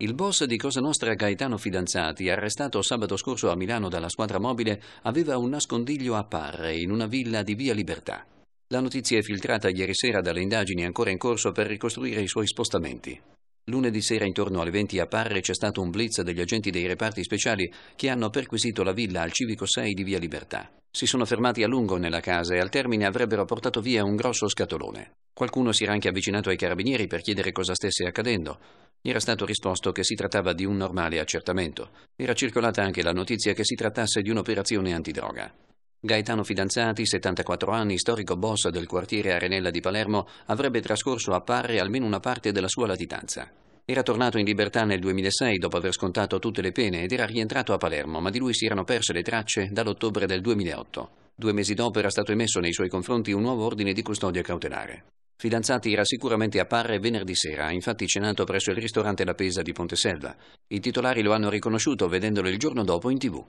Il boss di Cosa Nostra Gaetano Fidanzati, arrestato sabato scorso a Milano dalla squadra mobile, aveva un nascondiglio a Parre, in una villa di Via Libertà. La notizia è filtrata ieri sera dalle indagini ancora in corso per ricostruire i suoi spostamenti. Lunedì sera intorno alle 20 a Parre c'è stato un blitz degli agenti dei reparti speciali che hanno perquisito la villa al civico 6 di Via Libertà. Si sono fermati a lungo nella casa e al termine avrebbero portato via un grosso scatolone. Qualcuno si era anche avvicinato ai carabinieri per chiedere cosa stesse accadendo era stato risposto che si trattava di un normale accertamento. Era circolata anche la notizia che si trattasse di un'operazione antidroga. Gaetano Fidanzati, 74 anni, storico boss del quartiere Arenella di Palermo, avrebbe trascorso a Parre almeno una parte della sua latitanza. Era tornato in libertà nel 2006 dopo aver scontato tutte le pene ed era rientrato a Palermo, ma di lui si erano perse le tracce dall'ottobre del 2008. Due mesi dopo era stato emesso nei suoi confronti un nuovo ordine di custodia cautelare. Fidanzati era sicuramente a Parre venerdì sera, infatti cenato presso il ristorante La Pesa di Ponteselva. I titolari lo hanno riconosciuto vedendolo il giorno dopo in tv.